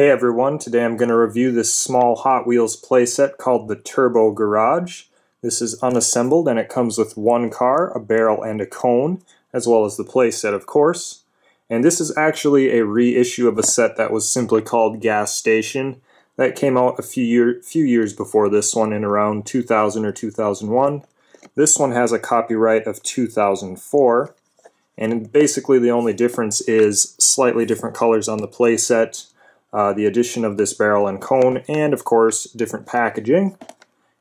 Hey everyone, today I'm going to review this small Hot Wheels playset called the Turbo Garage. This is unassembled and it comes with one car, a barrel, and a cone, as well as the playset of course. And this is actually a reissue of a set that was simply called Gas Station. That came out a few, year, few years before this one in around 2000 or 2001. This one has a copyright of 2004. And basically the only difference is slightly different colors on the playset uh, the addition of this barrel and cone, and of course, different packaging.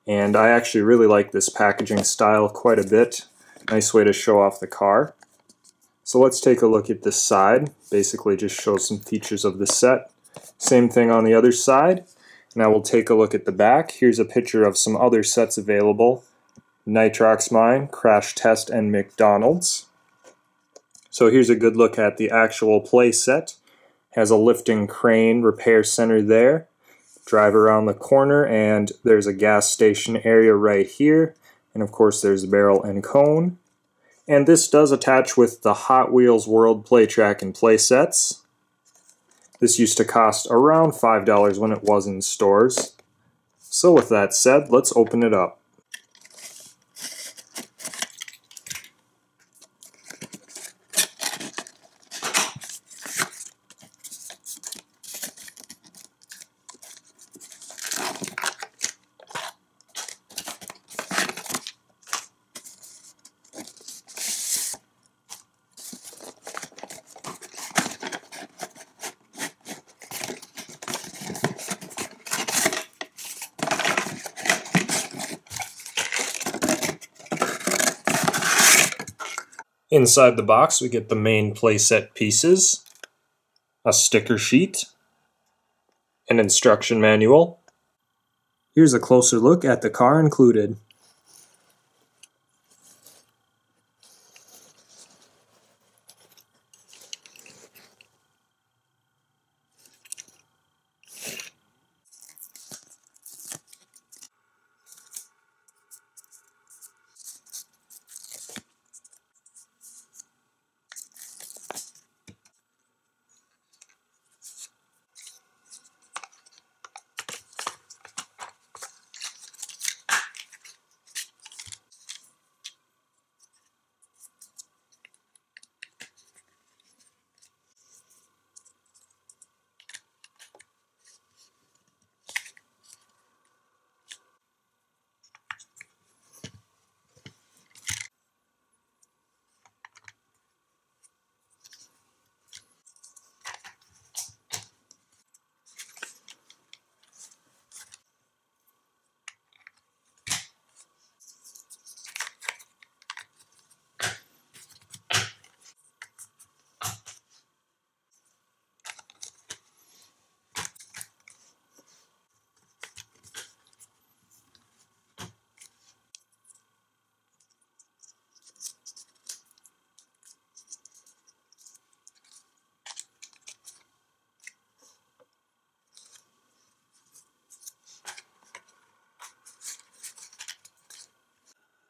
And I actually really like this packaging style quite a bit. Nice way to show off the car. So let's take a look at this side. Basically just shows some features of the set. Same thing on the other side. Now we'll take a look at the back. Here's a picture of some other sets available. Nitrox Mine, Crash Test, and McDonald's. So here's a good look at the actual play set has a lifting crane repair center there. Drive around the corner and there's a gas station area right here. And of course there's a barrel and cone. And this does attach with the Hot Wheels World Play Track and Play Sets. This used to cost around $5 when it was in stores. So with that said, let's open it up. Inside the box, we get the main playset pieces, a sticker sheet, an instruction manual. Here's a closer look at the car included.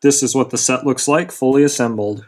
This is what the set looks like fully assembled.